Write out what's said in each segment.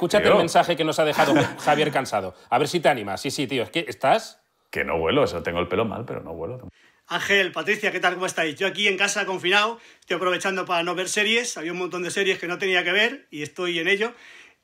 escúchate el mensaje que nos ha dejado Javier Cansado. A ver si te animas. Sí, sí, tío, es que estás... Que no vuelo, eso tengo el pelo mal, pero no vuelo. Ángel, Patricia, ¿qué tal? ¿Cómo estáis? Yo aquí en casa confinado, estoy aprovechando para no ver series, había un montón de series que no tenía que ver y estoy en ello.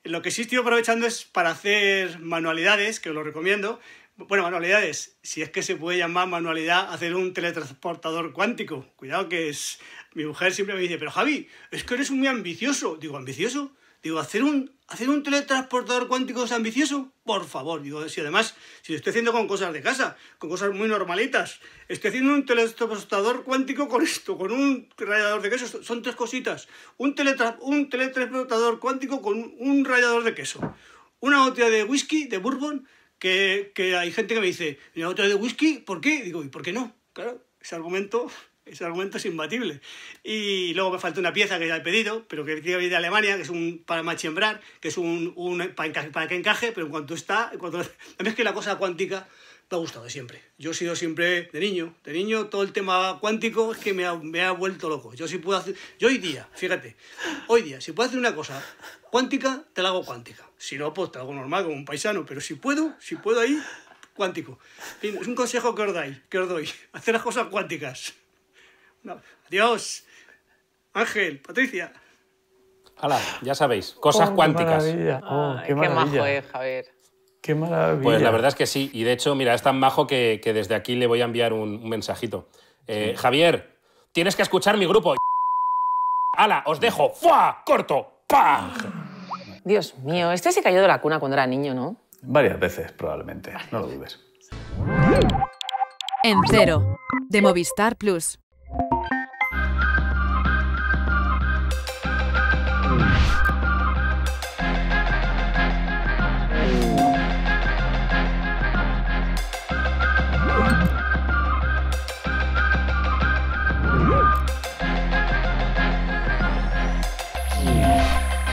Lo que sí estoy aprovechando es para hacer manualidades, que os lo recomiendo. Bueno, manualidades, si es que se puede llamar manualidad hacer un teletransportador cuántico. Cuidado que es... Mi mujer siempre me dice, pero Javi, es que eres muy ambicioso. Digo, ¿ambicioso? Digo, hacer un, hacer un teletransportador cuántico es ambicioso, por favor. Digo, si además, si lo estoy haciendo con cosas de casa, con cosas muy normalitas, estoy haciendo un teletransportador cuántico con esto, con un radiador de queso, son tres cositas. Un, teletransportador cuántico con un radiador de queso. Una botella de whisky, de bourbon, que, que hay gente que me dice, ¿una botella de whisky? ¿Por qué? Digo, ¿y por qué no? Claro, ese argumento ese argumento es imbatible. Y luego me falta una pieza que ya he pedido, pero que tiene que de Alemania, que es un para machembrar, que es un, para, que encaje, pero en cuanto está, en cuanto... es que la cosa cuántica me ha gustado siempre. Yo he sido siempre de niño, de niño todo el tema cuántico es que me ha, vuelto loco. Yo si puedo hacer, yo hoy día, fíjate, hoy día, si puedo hacer una cosa cuántica, te la hago cuántica. Si no, pues te la hago normal, como un paisano, pero si puedo, si puedo ahí, cuántico. Es un consejo que os, que os doy, hacer las cosas cuánticas. Adiós. Ángel, Patricia. Hala, ya sabéis, cosas cuánticas. Qué, oh, qué, oh, majo es, Javier. Qué maravilla. Pues la verdad es que sí. Y de hecho, mira, es tan majo que, desde aquí le voy a enviar un, mensajito. Eh, Javier, tienes que escuchar mi grupo. ¡Hala! Os dejo. ¡Fua! ¡Corto! ¡Pam! Dios mío, este se cayó de la cuna cuando era niño, ¿no? Varias veces, probablemente. No lo dudes. En cero, de Movistar Plus.